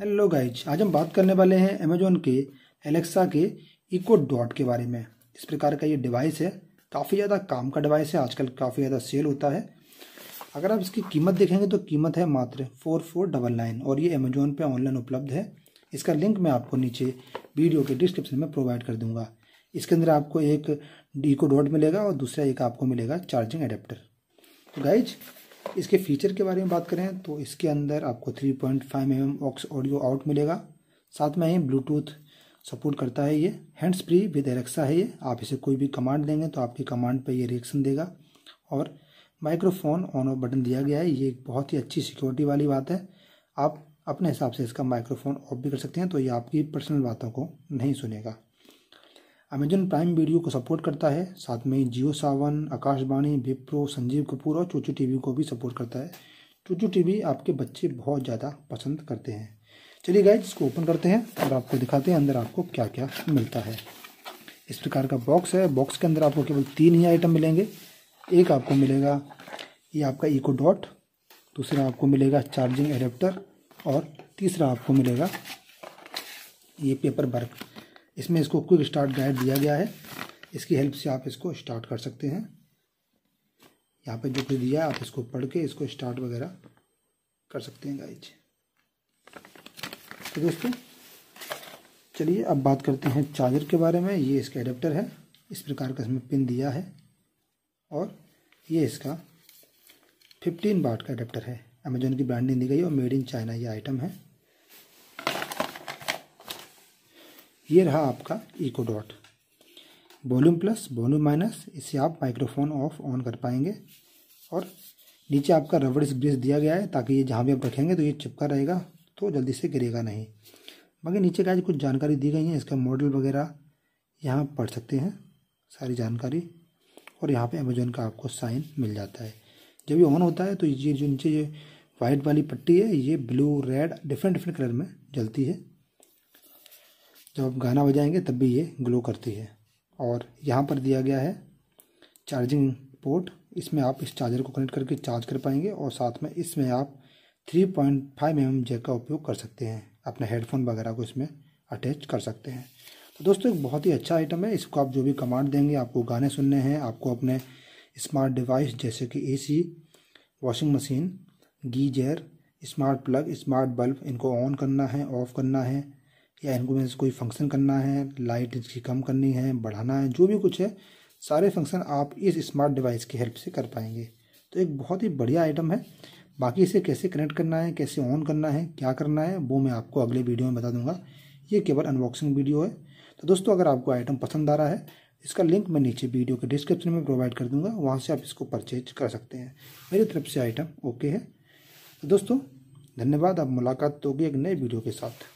hello guys आज हम बात करने वाले हैं अमेजोन के एलेक्सा के इको डॉट के बारे में इस प्रकार का ये डिवाइस है काफ़ी ज़्यादा काम का डिवाइस है आजकल काफ़ी ज़्यादा सेल होता है अगर आप इसकी कीमत देखेंगे तो कीमत है मात्र फोर फोर डबल नाइन और ये अमेजोन पे ऑनलाइन उपलब्ध है इसका लिंक मैं आपको नीचे वीडियो के डिस्क्रिप्शन में प्रोवाइड कर दूंगा इसके अंदर आपको एक इको डॉट मिलेगा और दूसरा एक आपको मिलेगा चार्जिंग एडेप्टर तो गाइज इसके फीचर के बारे में बात करें तो इसके अंदर आपको 3.5 point mm aux audio out मिलेगा साथ में ही ब्लूटूथ सपोर्ट करता है ये हैंड्स फ्री विद एलेक्सा है ये आप इसे कोई भी कमांड देंगे तो आपकी कमांड पर ये रिएक्शन देगा और माइक्रोफोन ऑन ऑफ बटन दिया गया है ये एक बहुत ही अच्छी सिक्योरिटी वाली बात है आप अपने हिसाब से इसका माइक्रोफोन ऑफ भी कर सकते हैं तो ये आपकी पर्सनल बातों को नहीं सुनेगा अमेजन प्राइम वीडियो को सपोर्ट करता है साथ में जियो सावन आकाशवाणी विप्रो संजीव कपूर और चूचू टीवी को भी सपोर्ट करता है चूचू टीवी आपके बच्चे बहुत ज़्यादा पसंद करते हैं चलिए गाइज इसको ओपन करते हैं और आपको दिखाते हैं अंदर आपको क्या क्या मिलता है इस प्रकार का बॉक्स है बॉक्स के अंदर आपको केवल तीन ही आइटम मिलेंगे एक आपको मिलेगा ये आपका इको डॉट दूसरा आपको मिलेगा चार्जिंग एडेप्टर और तीसरा आपको मिलेगा ये पेपर वर्क इसमें इसको क्विक स्टार्ट गाइड दिया गया है इसकी हेल्प से आप इसको स्टार्ट कर सकते हैं यहाँ पे जो कुछ दिया है आप इसको पढ़ के इसको स्टार्ट वगैरह कर सकते हैं गाइज तो दोस्तों चलिए अब बात करते हैं चार्जर के बारे में ये इसका एडेप्टर है इस प्रकार का इसमें पिन दिया है और ये इसका 15 बाट का एडेप्टर है अमेजोन की ब्रांडिंग दी गई और मेड इन चाइना ये आइटम है ये रहा आपका Echo Dot volume plus volume minus इससे आप माइक्रोफोन ऑफ ऑन कर पाएंगे और नीचे आपका रबड़ ब्रिज दिया गया है ताकि ये जहाँ भी आप रखेंगे तो ये चिपका रहेगा तो जल्दी से गिरेगा नहीं बाकी नीचे का कुछ जानकारी दी गई है इसका मॉडल वगैरह यहाँ पढ़ सकते हैं सारी जानकारी और यहाँ पे अमेजोन का आपको साइन मिल जाता है जब ये ऑन होता है तो ये जो नीचे ये वाइट वाली पट्टी है ये blue red different different colour में जलती है जब आप गाना बजाएंगे तब भी ये ग्लो करती है और यहाँ पर दिया गया है चार्जिंग पोर्ट इसमें आप इस चार्जर को कनेक्ट करके चार्ज कर पाएंगे और साथ में इसमें आप 3.5 पॉइंट mm जैक का उपयोग कर सकते हैं अपने हेडफोन वगैरह को इसमें अटैच कर सकते हैं तो दोस्तों एक बहुत ही अच्छा आइटम है इसको आप जो भी कमांड देंगे आपको गाने सुनने हैं आपको अपने स्मार्ट डिवाइस जैसे कि सी washing machine geyser smart plug smart bulb इनको ऑन करना है ऑफ़ करना है या इनको में से कोई फंक्शन करना है लाइट इसकी कम करनी है बढ़ाना है जो भी कुछ है सारे फंक्शन आप इस स्मार्ट डिवाइस की हेल्प से कर पाएंगे तो एक बहुत ही बढ़िया आइटम है बाकी इसे कैसे कनेक्ट करना है कैसे ऑन करना है क्या करना है वो मैं आपको अगले वीडियो में बता दूंगा ये केवल अनबॉक्सिंग वीडियो है तो दोस्तों अगर आपको आइटम पसंद आ रहा है इसका लिंक मैं नीचे वीडियो के डिस्क्रिप्शन में प्रोवाइड कर दूंगा वहाँ से आप इसको परचेज कर सकते हैं मेरी तरफ से आइटम ओके है तो दोस्तों धन्यवाद अब मुलाकात होगी एक नए वीडियो के साथ